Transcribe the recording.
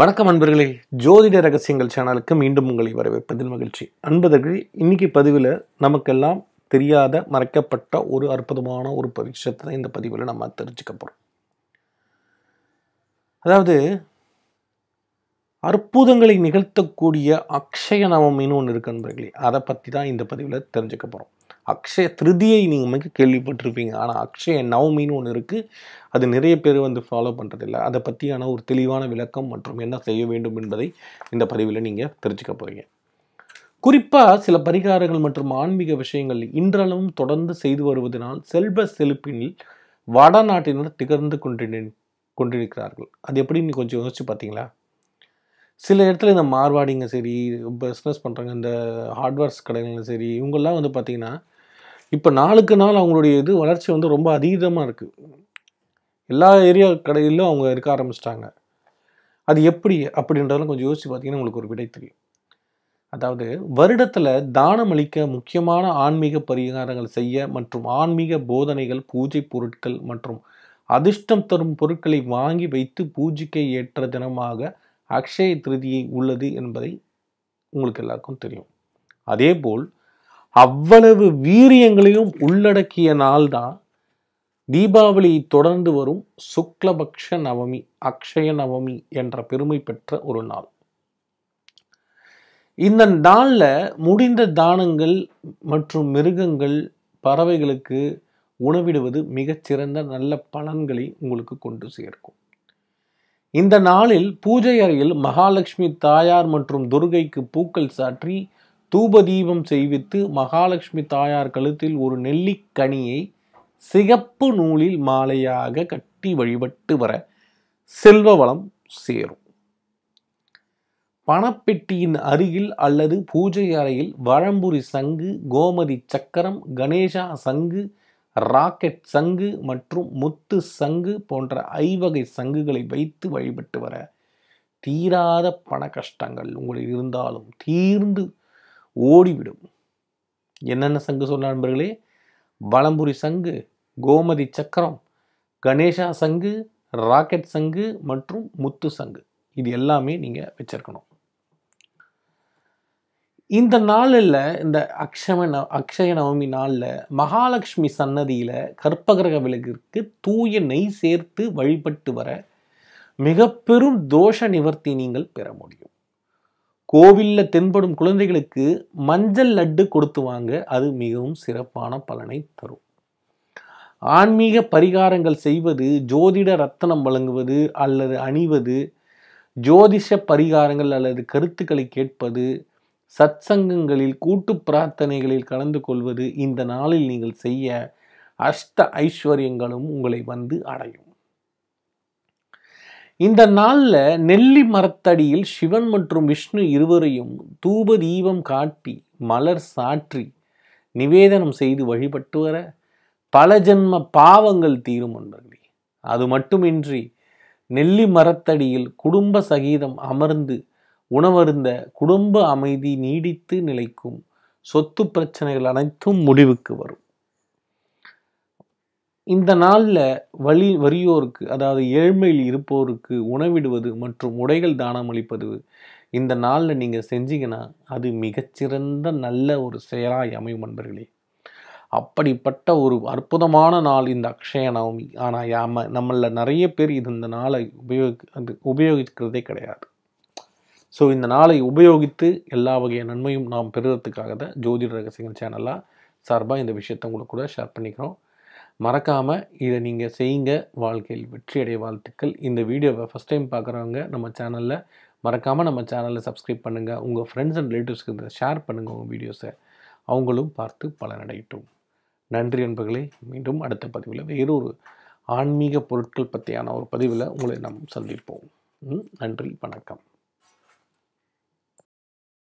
வணக்கம் அன்பர்களே ஜோதிட ரகசியங்கள் சேனலுக்கு மீண்டும் உங்களை வரவேற்பதில் மகிழ்ச்சி அன்பர்கள் இன்னைக்கு பதிவில் நமக்கெல்லாம் தெரியாத மறைக்கப்பட்ட ஒரு அற்புதமான ஒரு பரிசத்தை தான் இந்த பதிவில் நம்ம தெரிஞ்சுக்க போகிறோம் அதாவது அற்புதங்களை நிகழ்த்தக்கூடிய அக்ஷய நவமின்னு ஒன்று இருக்கு அன்பர்களே அதை பற்றி தான் இந்த பதிவில் தெரிஞ்சுக்க போகிறோம் அக்ஷய திருதியை நீங்கள் மிக கேள்விப்பட்டிருப்பீங்க ஆனால் அக்ஷய நவமின்னு ஒன்று இருக்குது அது நிறைய பேர் வந்து ஃபாலோ பண்ணுறதில்ல அதை பற்றியான ஒரு தெளிவான விளக்கம் மற்றும் என்ன செய்ய வேண்டும் என்பதை இந்த பதிவில் நீங்கள் தெரிஞ்சுக்க போகிறீங்க குறிப்பாக சில பரிகாரங்கள் மற்றும் ஆன்மீக விஷயங்கள் இன்றளவும் தொடர்ந்து செய்து வருவதனால் செல்வ செழிப்பினில் வடநாட்டினர் திகழ்ந்து கொண்டிரு கொண்டிருக்கிறார்கள் அது எப்படின்னு கொஞ்சம் யோசிச்சு பார்த்தீங்களா சில இடத்துல இந்த மார்வாடிங்க சரி பிஸ்னஸ் பண்ணுறாங்க இந்த ஹார்ட்வேர்ஸ் கடைகள் சரி இவங்கெல்லாம் வந்து பார்த்திங்கன்னா இப்போ நாளுக்கு நாள் அவங்களுடைய இது வளர்ச்சி வந்து ரொம்ப அதீதமாக இருக்குது எல்லா ஏரியா கடைகளிலும் அவங்க இருக்க ஆரம்பிச்சிட்டாங்க அது எப்படி அப்படின்றதெல்லாம் கொஞ்சம் யோசித்து பார்த்தீங்கன்னா உங்களுக்கு ஒரு விடை தெரியும் அதாவது வருடத்தில் தானம் அளிக்க முக்கியமான ஆன்மீக பரிகாரங்கள் செய்ய மற்றும் ஆன்மீக போதனைகள் பூஜை பொருட்கள் மற்றும் அதிர்ஷ்டம் தரும் பொருட்களை வாங்கி வைத்து பூஜைக்கு ஏற்ற தினமாக அக்ஷய திருதியை உள்ளது என்பதை உங்களுக்கு எல்லாருக்கும் தெரியும் அதேபோல் அவ்வளவு வீரியங்களையும் உள்ளடக்கிய நாள்தான் தீபாவளி தொடர்ந்து வரும் சுக்லபக்ஷ நவமி அக்ஷய நவமி என்ற பெருமை பெற்ற ஒரு நாள் இந்த நாளில் முடிந்த தானங்கள் மற்றும் மிருகங்கள் பறவைகளுக்கு உணவிடுவது மிகச்சிறந்த நல்ல பலன்களை உங்களுக்கு கொண்டு சேர்க்கும் இந்த நாளில் பூஜை அறையில் மகாலட்சுமி தாயார் மற்றும் துர்கைக்கு பூக்கள் சாற்றி தூப தீபம் செய்வித்து மகாலட்சுமி தாயார் கழுத்தில் ஒரு நெல்லிக்கனியை சிகப்பு நூலில் மாலையாக கட்டி வழிபட்டு வர செல்வ வளம் சேரும் பணப்பெட்டியின் அருகில் அல்லது பூஜை அறையில் வழம்புரி சங்கு கோமதி சக்கரம் கணேசா சங்கு ராக்கெட் சங்கு மற்றும் முத்து சங்கு போன்ற ஐவகை சங்குகளை வைத்து வழிபட்டு வர தீராத பண கஷ்டங்கள் உங்களுக்கு இருந்தாலும் தீர்ந்து ஓடிவிடும் என்னென்ன சங்கு சொன்ன நண்பர்களே வளம்புரி சங்கு கோமதி சக்கரம் கணேஷா சங்கு ராக்கெட் சங்கு மற்றும் முத்து சங்கு இது எல்லாமே நீங்கள் வச்சுருக்கணும் இந்த நாளில் இந்த அக்ஷம அக்ஷய நவமி நாளில் மகாலட்சுமி சன்னதியில் கற்பகிரக விலகிற்கு தூய நெய் சேர்த்து வழிபட்டு வர மிக பெரும் தோஷ நிவர்த்தி நீங்கள் பெற முடியும் கோவிலில் தென்படும் குழந்தைகளுக்கு மஞ்சள் லட்டு கொடுத்து வாங்க அது மிகவும் சிறப்பான பலனை தரும் ஆன்மீக பரிகாரங்கள் செய்வது ஜோதிட ரத்தனம் வழங்குவது அல்லது அணிவது ஜோதிஷ பரிகாரங்கள் அல்லது கருத்துக்களை கேட்பது சத்சங்கங்களில் கூட்டு பிரார்த்தனைகளில் கலந்து கொள்வது இந்த நாளில் நீங்கள் செய்ய அஷ்ட ஐஸ்வர்யங்களும் உங்களை வந்து அடையும் இந்த நாளில் நெல்லி மரத்தடியில் சிவன் மற்றும் விஷ்ணு இருவரையும் தூப தீபம் காட்டி மலர் சாற்றி நிவேதனம் செய்து வழிபட்டு வர பல ஜென்ம பாவங்கள் தீரும் நண்பர்களே அது மட்டுமின்றி நெல்லி மரத்தடியில் குடும்ப சகிதம் அமர்ந்து உணவருந்த குடும்ப அமைதி நீடித்து நிலைக்கும் சொத்து பிரச்சனைகள் அனைத்தும் முடிவுக்கு வரும் இந்த நாளில் வலி வறியோருக்கு அதாவது ஏழ்மையில் இருப்போருக்கு உணவிடுவது மற்றும் உடைகள் தானம் அளிப்பது இந்த நாளில் நீங்கள் செஞ்சீங்கன்னா அது மிகச்சிறந்த நல்ல ஒரு செயலாய் அமையும் நண்பர்களே அப்படிப்பட்ட ஒரு அற்புதமான நாள் இந்த அக்ஷய நவமி ஆனால் யாம நம்மளில் நிறைய பேர் இது இந்த நாளை உபயோகி அது உபயோகிக்கிறதே கிடையாது ஸோ இந்த நாளை உபயோகித்து எல்லா வகைய நன்மையும் நாம் பெறுறதுக்காக தான் ஜோதிட ரகசியங்கள் சேனலாக சார்பாக இந்த விஷயத்த உங்களுக்கு கூட ஷேர் பண்ணிக்கிறோம் மறக்காமல் இதை நீங்கள் செய்யுங்க வாழ்க்கையில் வெற்றி அடைய வாழ்த்துக்கள் இந்த வீடியோவை ஃபஸ்ட் டைம் பார்க்குறவங்க நம்ம சேனலில் மறக்காமல் நம்ம சேனலில் சப்ஸ்கிரைப் பண்ணுங்கள் உங்கள் ஃப்ரெண்ட்ஸ் அண்ட் ரிலேட்டிவ்ஸ்க்கு இதை ஷேர் பண்ணுங்கள் உங்கள் வீடியோஸை அவங்களும் பார்த்து பலனடையட்டும் நன்றி நண்பர்களே மீண்டும் அடுத்த பதிவில் வேறு ஒரு ஆன்மீக பொருட்கள் பற்றியான ஒரு பதிவில் உங்களை நாம் சந்திப்போம் நன்றி வணக்கம்